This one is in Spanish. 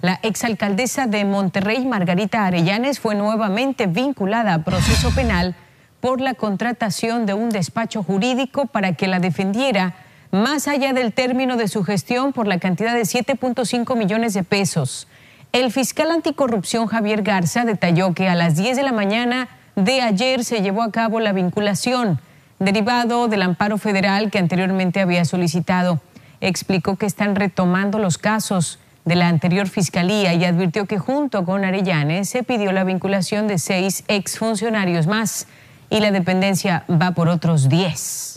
La exalcaldesa de Monterrey, Margarita Arellanes, fue nuevamente vinculada a proceso penal por la contratación de un despacho jurídico para que la defendiera más allá del término de su gestión por la cantidad de 7.5 millones de pesos. El fiscal anticorrupción Javier Garza detalló que a las 10 de la mañana de ayer se llevó a cabo la vinculación, derivado del amparo federal que anteriormente había solicitado explicó que están retomando los casos de la anterior fiscalía y advirtió que junto con Arellanes se pidió la vinculación de seis exfuncionarios más y la dependencia va por otros diez.